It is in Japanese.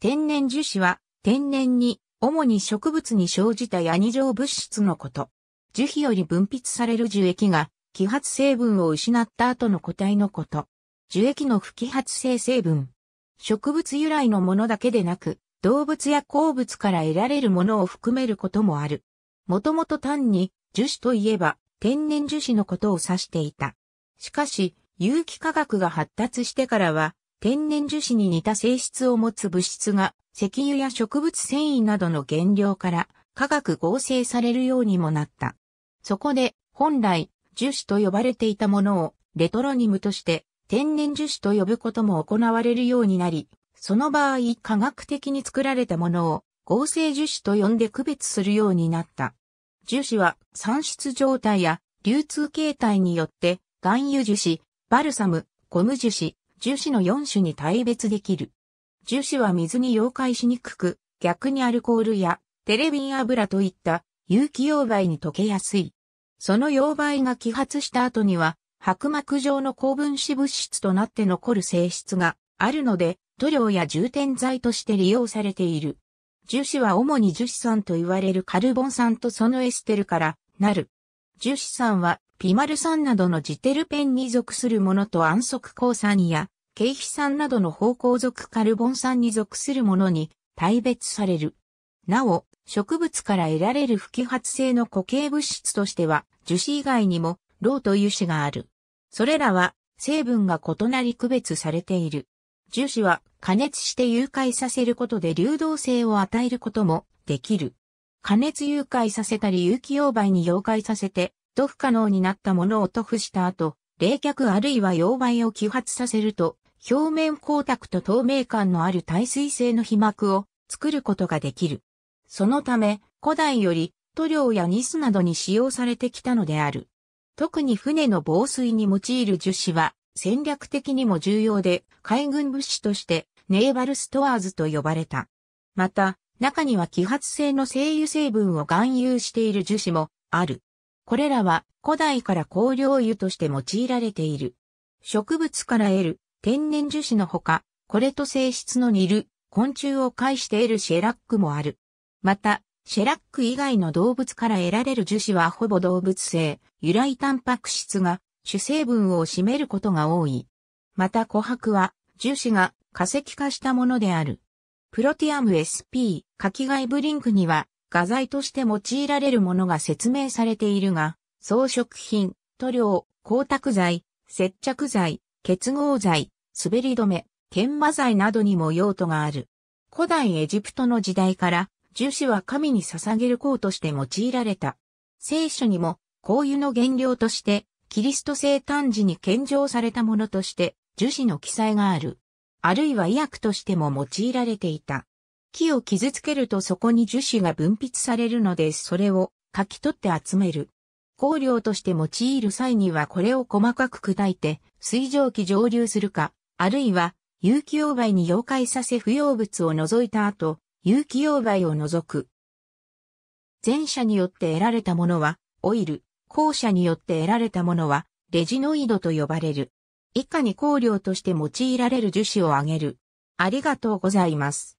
天然樹脂は、天然に、主に植物に生じたヤニ状物質のこと。樹皮より分泌される樹液が、揮発成分を失った後の個体のこと。樹液の不揮発性成分。植物由来のものだけでなく、動物や鉱物から得られるものを含めることもある。もともと単に、樹脂といえば、天然樹脂のことを指していた。しかし、有機化学が発達してからは、天然樹脂に似た性質を持つ物質が石油や植物繊維などの原料から化学合成されるようにもなった。そこで本来樹脂と呼ばれていたものをレトロニムとして天然樹脂と呼ぶことも行われるようになり、その場合科学的に作られたものを合成樹脂と呼んで区別するようになった。樹脂は産出状態や流通形態によって含油樹脂、バルサム、ゴム樹脂、樹脂の4種に対別できる。樹脂は水に溶解しにくく、逆にアルコールやテレビン油といった有機溶媒に溶けやすい。その溶媒が揮発した後には、白膜状の高分子物質となって残る性質があるので、塗料や充填剤として利用されている。樹脂は主に樹脂酸と言われるカルボン酸とそのエステルからなる。樹脂酸はピマル酸などのジテルペンに属するものと安息鉱酸や、経ヒ酸などの方向属カルボン酸に属するものに大別される。なお、植物から得られる不揮発性の固形物質としては、樹脂以外にも、ロウと油脂がある。それらは、成分が異なり区別されている。樹脂は加熱して融解させることで流動性を与えることもできる。加熱融解させたり有機溶媒に溶解させて塗布可能になったものを塗布した後、冷却あるいは溶媒を揮発させると、表面光沢と透明感のある耐水性の被膜を作ることができる。そのため、古代より塗料やニスなどに使用されてきたのである。特に船の防水に用いる樹脂は戦略的にも重要で、海軍物資としてネーバルストアーズと呼ばれた。また、中には揮発性の精油成分を含有している樹脂もある。これらは古代から香料油として用いられている。植物から得る天然樹脂のほか、これと性質の似る昆虫を介して得るシェラックもある。また、シェラック以外の動物から得られる樹脂はほぼ動物性、由来タンパク質が主成分を占めることが多い。また琥珀は樹脂が化石化したものである。プロティアム SP、カキガイブリンクには画材として用いられるものが説明されているが、装飾品、塗料、光沢剤、接着剤、結合剤、滑り止め、研磨剤などにも用途がある。古代エジプトの時代から、樹脂は神に捧げる項として用いられた。聖書にも、香油の原料として、キリスト生誕時に献上されたものとして、樹脂の記載がある。あるいは医薬としても用いられていた。木を傷つけるとそこに樹脂が分泌されるのでそれをかき取って集める。香料として用いる際にはこれを細かく砕いて水蒸気蒸留するか、あるいは有機溶媒に溶解させ不要物を除いた後、有機溶媒を除く。前者によって得られたものはオイル、後者によって得られたものはレジノイドと呼ばれる。以下に香料として用いられる樹脂を挙げる。ありがとうございます。